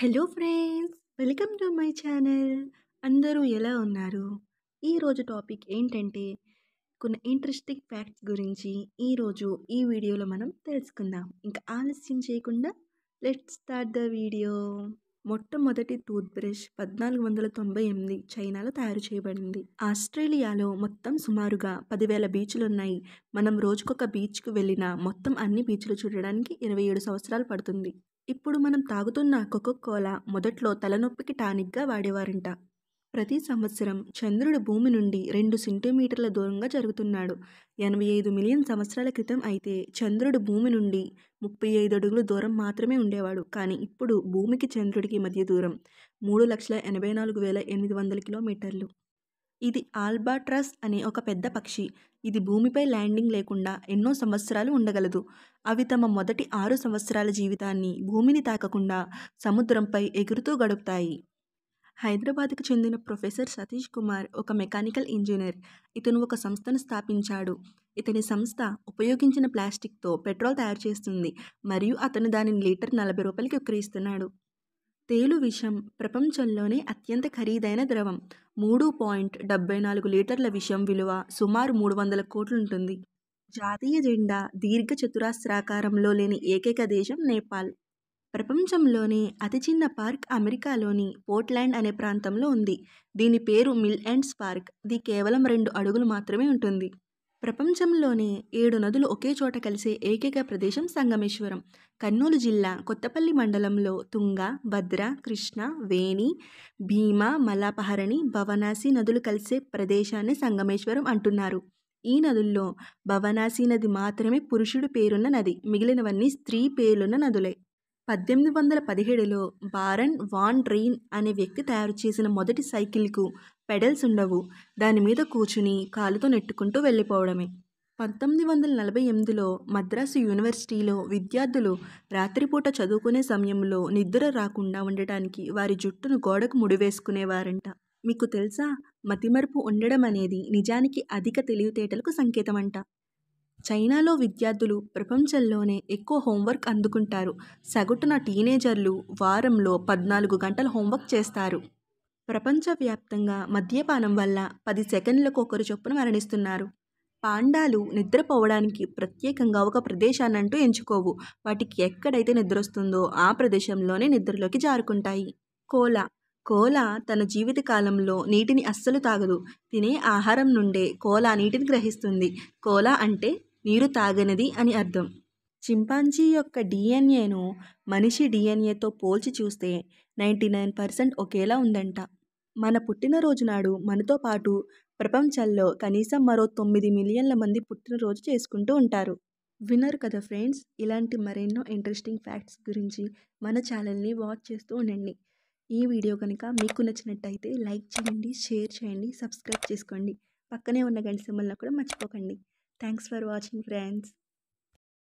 hello friends welcome to my channel అందరూ ఎలా ఉన్నారు ఈరోజు టాపిక్ ఏంటంటే కొన్ని ఇంట్రెస్టింగ్ ఫ్యాక్ట్స్ గురించి ఈరోజు ఈ వీడియోలో మనం తెలుసుకుందాం ఇంకా ఆలస్యం చేయకుండా లెట్ స్టార్ట్ ద వీడియో మొట్టమొదటి టూత్ బ్రష్ పద్నాలుగు వందల తొంభై ఎనిమిది చైనాలో తయారు చేయబడింది ఆస్ట్రేలియాలో మొత్తం సుమారుగా పదివేల బీచ్లు ఉన్నాయి మనం రోజుకొక బీచ్కు వెళ్ళినా మొత్తం అన్ని బీచ్లు చూడడానికి ఇరవై ఏడు సంవత్సరాలు పడుతుంది ఇప్పుడు మనం తాగుతున్న కోకో కోలా మొదట్లో తలనొప్పికి టానిక్గా వాడేవారంట ప్రతి సంవత్సరం చంద్రుడు భూమి నుండి రెండు సెంటీమీటర్ల దూరంగా జరుగుతున్నాడు ఎనభై ఐదు మిలియన్ సంవత్సరాల క్రితం అయితే చంద్రుడు భూమి నుండి ముప్పై ఐదు అడుగుల దూరం మాత్రమే ఉండేవాడు కానీ ఇప్పుడు భూమికి చంద్రుడికి మధ్య దూరం మూడు లక్షల ఎనభై నాలుగు వేల ఎనిమిది వందల కిలోమీటర్లు ఇది ఆల్బాట్రాస్ అనే ఒక పెద్ద పక్షి ఇది భూమిపై ల్యాండింగ్ లేకుండా ఎన్నో సంవత్సరాలు ఉండగలదు అవి తమ మొదటి ఆరు సంవత్సరాల జీవితాన్ని భూమిని తాకకుండా సముద్రంపై ఎగురుతూ గడుపుతాయి హైదరాబాద్కు చెందిన ప్రొఫెసర్ సతీష్ కుమార్ ఒక మెకానికల్ ఇంజనీర్ ఇతను ఒక సంస్థను స్థాపించాడు ఇతని సంస్థ ఉపయోగించిన ప్లాస్టిక్తో పెట్రోల్ తయారు చేస్తుంది మరియు అతను దానిని లీటర్ నలభై రూపాయలకి విక్రయిస్తున్నాడు తేలు విషం ప్రపంచంలోనే అత్యంత ఖరీదైన ద్రవం మూడు పాయింట్ డెబ్బై నాలుగు లీటర్ల విషం విలువ సుమారు మూడు వందల కోట్లుంటుంది జాతీయ జెండా దీర్ఘ చతురాస్త్రాకారంలో లేని ఏకైక దేశం నేపాల్ ప్రపంచంలోనే అతి చిన్న పార్క్ అమెరికాలోని పోర్ట్లాండ్ అనే ప్రాంతంలో ఉంది దీని పేరు మిల్ అండ్స్ పార్క్ ఇది కేవలం రెండు అడుగులు మాత్రమే ఉంటుంది ప్రపంచంలోనే ఏడు నదులు ఒకే చోట కలిసే ఏకైక ప్రదేశం సంగమేశ్వరం కర్నూలు జిల్లా కొత్తపల్లి మండలంలో తుంగ భద్ర కృష్ణ వేణి భీమ మలాపహరణి భవనాసి నదులు కలిసే ప్రదేశాన్ని సంగమేశ్వరం అంటున్నారు ఈ నదుల్లో భవనాసి నది మాత్రమే పురుషుడు పేరున్న నది మిగిలినవన్నీ స్త్రీ పేరున్న నదులే పద్దెనిమిది వందల పదిహేడులో బారన్ వాన్ రెయిన్ అనే వ్యక్తి తయారు చేసిన మొదటి సైకిల్కు పెడల్స్ ఉండవు దాని మీద కూర్చుని కాలుతో నెట్టుకుంటూ వెళ్ళిపోవడమే పంతొమ్మిది వందల నలభై ఎనిమిదిలో మద్రాసు యూనివర్సిటీలో విద్యార్థులు రాత్రిపూట చదువుకునే సమయంలో నిద్ర రాకుండా ఉండటానికి వారి జుట్టును గోడకు ముడివేసుకునేవారంట మీకు తెలుసా మతిమరుపు ఉండడం అనేది నిజానికి అధిక తెలివితేటలకు సంకేతమంట చైనాలో విద్యార్థులు ప్రపంచంలోనే ఎక్కువ హోంవర్క్ అందుకుంటారు సగటున టీనేజర్లు వారంలో పద్నాలుగు గంటల హోంవర్క్ చేస్తారు ప్రపంచవ్యాప్తంగా మద్యపానం వల్ల పది సెకన్లకు ఒకరు చొప్పున మరణిస్తున్నారు పాండాలు నిద్రపోవడానికి ప్రత్యేకంగా ఒక ప్రదేశాన్ని అంటూ ఎంచుకోవు వాటికి ఎక్కడైతే నిద్రొస్తుందో ఆ ప్రదేశంలోనే నిద్రలోకి జారుకుంటాయి కోల కోల తన జీవితకాలంలో నీటిని అస్సలు తాగదు తినే ఆహారం నుండే కోల నీటిని గ్రహిస్తుంది కోల అంటే నీరు తాగనిది అని అర్థం చింపాంజీ యొక్క డిఎన్ఏను మనిషి డిఎన్ఏతో పోల్చి చూస్తే నైంటీ నైన్ పర్సెంట్ ఒకేలా ఉందంట మన పుట్టినరోజు నాడు మనతో పాటు ప్రపంచంలో కనీసం మరో తొమ్మిది మిలియన్ల మంది పుట్టినరోజు చేసుకుంటూ ఉంటారు విన్నారు కదా ఫ్రెండ్స్ ఇలాంటి మరెన్నో ఇంట్రెస్టింగ్ ఫ్యాక్ట్స్ గురించి మన ఛానల్ని వాచ్ చేస్తూ ఉండండి ఈ వీడియో కనుక మీకు నచ్చినట్టయితే లైక్ చేయండి షేర్ చేయండి సబ్స్క్రైబ్ చేసుకోండి పక్కనే ఉన్న గంట సింబల్ని కూడా మర్చిపోకండి థ్యాంక్స్ ఫర్ వాచింగ్ ఫ్రెండ్స్